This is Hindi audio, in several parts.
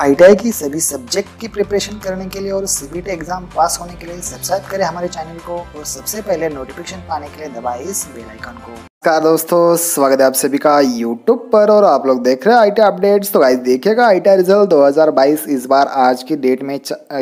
आई की सभी सब्जेक्ट की प्रिपरेशन करने के लिए और सी एग्जाम पास होने के लिए सब्सक्राइब करें हमारे चैनल को और सबसे पहले नोटिफिकेशन पाने के लिए दबाए इस बेल आइकन को नमस्कार दोस्तों स्वागत है आप सभी का यूट्यूब पर और आप लोग देख रहे हैं आईटी अपडेट्स तो गाइस देखिएगा आईटी रिजल्ट 2022 इस बार आज की डेट में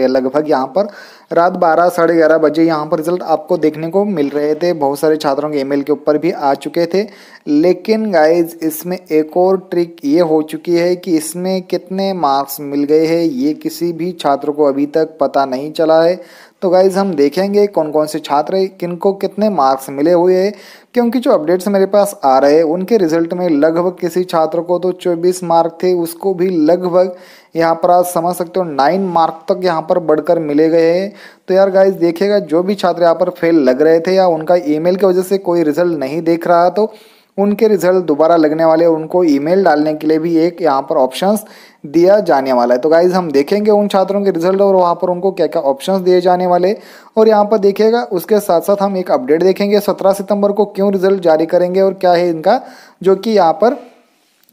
लगभग यहाँ पर रात बारह साढ़े ग्यारह बजे यहाँ पर रिजल्ट आपको देखने को मिल रहे थे बहुत सारे छात्रों के ईमेल के ऊपर भी आ चुके थे लेकिन गाइज इसमें एक और ट्रिक ये हो चुकी है कि इसमें कितने मार्क्स मिल गए हैं ये किसी भी छात्र को अभी तक पता नहीं चला है तो गाइज़ हम देखेंगे कौन कौन से छात्र किनको कितने मार्क्स मिले हुए हैं क्योंकि जो अपडेट्स मेरे पास आ रहे हैं उनके रिजल्ट में लगभग किसी छात्र को तो 24 मार्क थे उसको भी लगभग यहाँ पर आप समझ सकते हो नाइन मार्क तक यहाँ पर बढ़कर मिले गए हैं तो यार गाइज देखिएगा जो भी छात्र यहाँ पर फेल लग रहे थे या उनका ईमेल की वजह से कोई रिजल्ट नहीं देख रहा तो उनके रिजल्ट दोबारा लगने वाले उनको ईमेल डालने के लिए भी एक यहाँ पर ऑप्शंस दिया जाने वाला है तो गाइज हम देखेंगे उन छात्रों के रिजल्ट और वहाँ पर उनको क्या क्या ऑप्शंस दिए जाने वाले और यहाँ पर देखिएगा उसके साथ साथ हम एक अपडेट देखेंगे सत्रह सितंबर को क्यों रिजल्ट जारी करेंगे और क्या है इनका जो कि यहाँ पर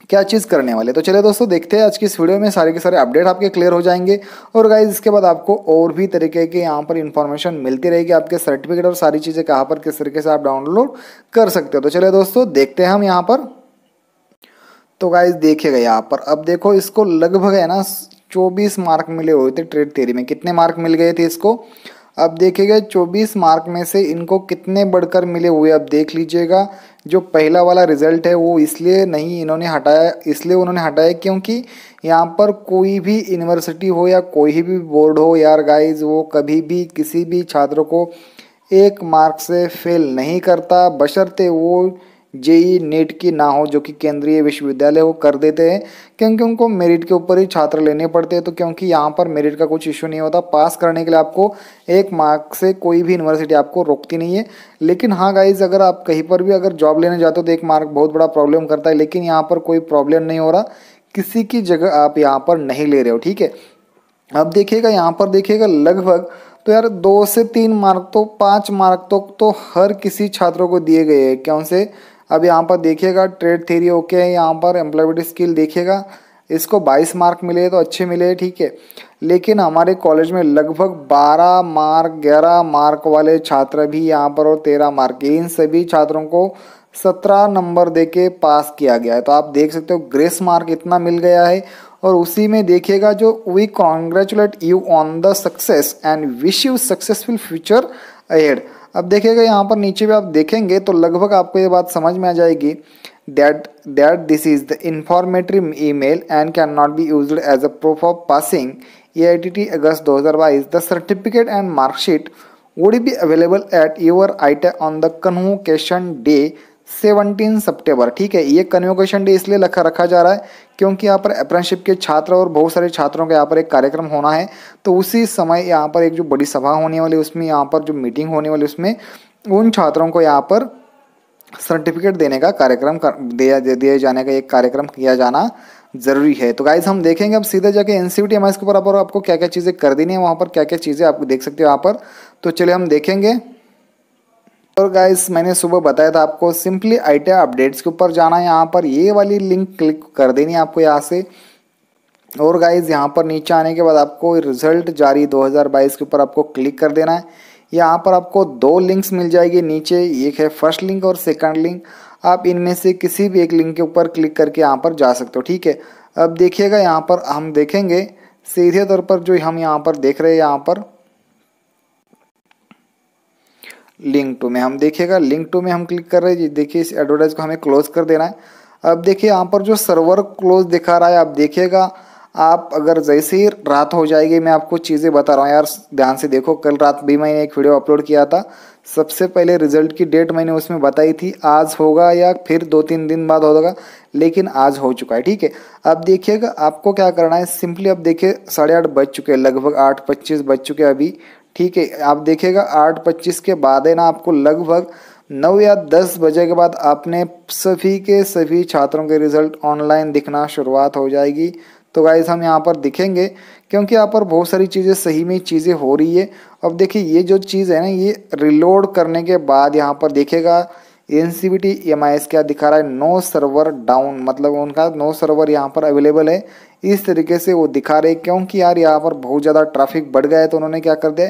क्या चीज़ करने वाले तो चलिए दोस्तों देखते हैं आज की इस वीडियो में सारे के सारे अपडेट आपके क्लियर हो जाएंगे और गाइज इसके बाद आपको और भी तरीके के यहाँ पर इन्फॉर्मेशन मिलती रहेगी आपके सर्टिफिकेट और सारी चीज़ें कहाँ पर किस तरीके से आप डाउनलोड कर सकते हो तो चलिए दोस्तों देखते हैं हम यहाँ पर तो गाइज देखेगा यहाँ पर अब देखो इसको लगभग है ना चौबीस मार्क मिले हुए थे ट्रेड थेरी में कितने मार्क मिल गए थे इसको अब देखिएगा 24 मार्क में से इनको कितने बढ़कर मिले हुए अब देख लीजिएगा जो पहला वाला रिजल्ट है वो इसलिए नहीं इन्होंने हटाया इसलिए उन्होंने हटाया क्योंकि यहाँ पर कोई भी यूनिवर्सिटी हो या कोई भी बोर्ड हो यार गाइज वो कभी भी किसी भी छात्र को एक मार्क से फेल नहीं करता बशर्ते वो जेई नेट की ना हो जो कि केंद्रीय विश्वविद्यालय हो कर देते हैं क्योंकि उनको मेरिट के ऊपर ही छात्र लेने पड़ते हैं तो क्योंकि यहाँ पर मेरिट का कुछ इशू नहीं होता पास करने के लिए आपको एक मार्क से कोई भी यूनिवर्सिटी आपको रोकती नहीं है लेकिन हाँ गाइज अगर आप कहीं पर भी अगर जॉब लेने जाते हो तो एक मार्क बहुत बड़ा प्रॉब्लम करता है लेकिन यहाँ पर कोई प्रॉब्लम नहीं हो रहा किसी की जगह आप यहाँ पर नहीं ले रहे हो ठीक है अब देखिएगा यहाँ पर देखिएगा लगभग तो यार दो से तीन मार्क तो पाँच मार्क तो, तो हर किसी छात्रों को दिए गए हैं क्यों से अब यहाँ पर देखिएगा ट्रेड थेरी ओके है यहाँ पर एम्प्लॉयबिलिटी स्किल देखिएगा इसको 22 मार्क मिले तो अच्छे मिले ठीक है लेकिन हमारे कॉलेज में लगभग 12 मार्क 11 मार्क वाले छात्र भी यहाँ पर और 13 मार्क इन सभी छात्रों को 17 नंबर देके पास किया गया है तो आप देख सकते हो ग्रेस मार्क इतना मिल गया है और उसी में देखिएगा जो we congratulate you on the success and wish you successful future ahead अब देखिएगा यहाँ पर नीचे भी आप देखेंगे तो लगभग आपको ये बात समझ में आ जाएगी that that this is the informatory email and can not be use as a proof of passing A I T T August दो हजार बाईस the certificate and marksheet would be available at your I on the convocation day seventeen September ठीक है ये कन्वोकेशन डे इसलिए रखा रखा जा रहा है क्योंकि यहाँ पर अप्रेंटिसशिप के छात्र और बहुत सारे छात्रों का यहाँ पर एक कार्यक्रम होना है तो उसी समय यहाँ पर एक जो बड़ी सभा होने वाली उसमें यहाँ पर जो मीटिंग होने वाली उसमें उन छात्रों को यहाँ पर सर्टिफिकेट देने का कार्यक्रम कर, दिया दिए जाने का एक कार्यक्रम किया जाना जरूरी है तो गाइज हम देखेंगे अब सीधे जाके एन सी के ऊपर आपको क्या क्या चीज़ें कर देनी है वहाँ पर क्या क्या चीज़ें आप देख सकते हो वहाँ पर तो चलिए हम देखेंगे और गाइस मैंने सुबह बताया था आपको सिंपली आई अपडेट्स के ऊपर जाना है यहाँ पर ये वाली लिंक क्लिक कर देनी है आपको यहाँ से और गाइज यहाँ पर नीचे आने के बाद आपको रिजल्ट जारी 2022 के ऊपर आपको क्लिक कर देना है यहाँ पर आपको दो लिंक्स मिल जाएगी नीचे एक है फर्स्ट लिंक और सेकंड लिंक आप इनमें से किसी भी एक लिंक के ऊपर क्लिक करके यहाँ पर जा सकते हो ठीक है अब देखिएगा यहाँ पर हम देखेंगे सीधे तौर पर जो हम यहाँ पर देख रहे हैं यहाँ पर लिंक टू में हम देखिएगा लिंक टू में हम क्लिक कर रहे हैं देखिए इस एडवर्टाइज को हमें क्लोज कर देना है अब देखिए यहाँ पर जो सर्वर क्लोज दिखा रहा है आप देखिएगा आप अगर जैसे ही रात हो जाएगी मैं आपको चीज़ें बता रहा हूँ यार ध्यान से देखो कल रात भी मैंने एक वीडियो अपलोड किया था सबसे पहले रिजल्ट की डेट मैंने उसमें बताई थी आज होगा या फिर दो तीन दिन बाद होगा लेकिन आज हो चुका है ठीक है अब देखिएगा आपको क्या करना है सिंपली अब देखिए साढ़े आठ बज चुके हैं लगभग आठ पच्चीस बज चुके हैं अभी ठीक है आप देखिएगा आठ पच्चीस के बाद है ना आपको लगभग नौ या दस बजे के बाद आपने सभी के सभी छात्रों के रिजल्ट ऑनलाइन दिखना शुरुआत हो जाएगी तो गाइज हम यहाँ पर दिखेंगे क्योंकि यहाँ पर बहुत सारी चीज़ें सही में चीज़ें हो रही है अब देखिए ये जो चीज़ है ना ये रिलोड करने के बाद यहाँ पर देखेगा N C B T M I S क्या दिखा रहा है नो सर्वर डाउन मतलब उनका नो सर्वर यहाँ पर अवेलेबल है इस तरीके से वो दिखा रहे क्योंकि यार यहाँ पर बहुत ज़्यादा ट्रैफिक बढ़ गया है तो उन्होंने क्या कर दिया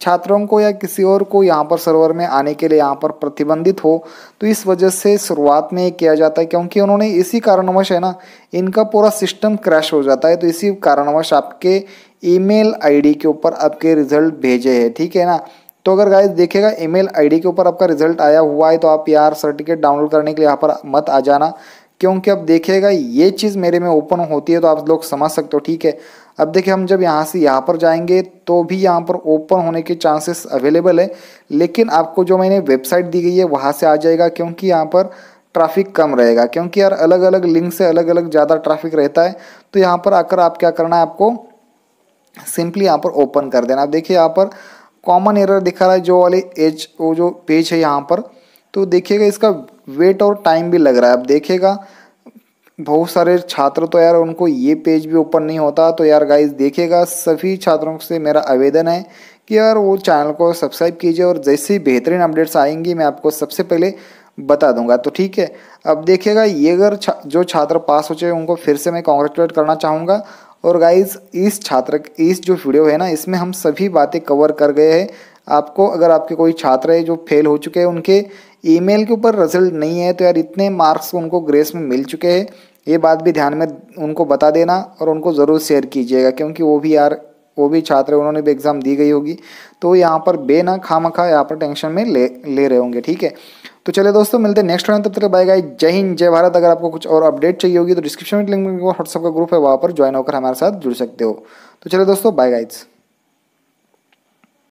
छात्रों को या किसी और को यहाँ पर सर्वर में आने के लिए यहाँ पर प्रतिबंधित हो तो इस वजह से शुरुआत में किया जाता है क्योंकि उन्होंने इसी कारणवश है ना इनका पूरा सिस्टम क्रैश हो जाता है तो इसी कारणवश आपके ईमेल आईडी के ऊपर आपके रिजल्ट भेजे हैं ठीक है ना तो अगर गाइज देखेगा ईमेल आईडी के ऊपर आपका रिजल्ट आया हुआ है तो आप यार सर्टिफिकेट डाउनलोड करने के लिए यहाँ पर मत आ जाना क्योंकि अब देखेगा ये चीज़ मेरे में ओपन होती है तो आप लोग समझ सकते हो ठीक है अब देखिए हम जब यहाँ से यहाँ पर जाएंगे तो भी यहाँ पर ओपन होने के चांसेस अवेलेबल है लेकिन आपको जो मैंने वेबसाइट दी गई है वहाँ से आ जाएगा क्योंकि यहाँ पर ट्रैफिक कम रहेगा क्योंकि यार अलग अलग लिंक से अलग अलग ज़्यादा ट्रैफिक रहता है तो यहाँ पर आकर आप क्या करना है आपको सिंपली यहाँ पर ओपन कर देना देखिए यहाँ पर कॉमन एरर दिखा रहा है जो वाले एज वो जो पेज है यहाँ पर तो देखिएगा इसका वेट और टाइम भी लग रहा है अब देखिएगा बहुत सारे छात्र तो यार उनको ये पेज भी ओपन नहीं होता तो यार गाइस देखिएगा सभी छात्रों से मेरा आवेदन है कि यार वो चैनल को सब्सक्राइब कीजिए और जैसे ही बेहतरीन अपडेट्स आएंगी मैं आपको सबसे पहले बता दूंगा तो ठीक है अब देखिएगा ये अगर छा, जो छात्र पास हो चुके उनको फिर से मैं कॉन्ग्रेचुलेट करना चाहूँगा और गाइज इस छात्र इस जो वीडियो है ना इसमें हम सभी बातें कवर कर गए हैं आपको अगर आपके कोई छात्र है जो फेल हो चुके हैं उनके ईमेल के ऊपर रिजल्ट नहीं है तो यार इतने मार्क्स उनको ग्रेस में मिल चुके हैं ये बात भी ध्यान में उनको बता देना और उनको ज़रूर शेयर कीजिएगा क्योंकि वो भी यार वो भी छात्र उन्होंने भी एग्ज़ाम दी गई होगी तो यहाँ पर बे ना खाम यहाँ पर टेंशन में ले ले रहे होंगे ठीक है तो चलिए दोस्तों मिलते हैं नेक्स्ट वीडियो तब तक बाय बाय जय हिंद जय भारत अगर आपको कुछ और अपडेट चाहिए होगी तो डिस्क्रिप्शन में लिंक में व्हाट्सअप का ग्रुप है वहाँ पर ज्वाइन होकर हमारे साथ जुड़ सकते हो तो चलिए दोस्तों बाय गाइड्स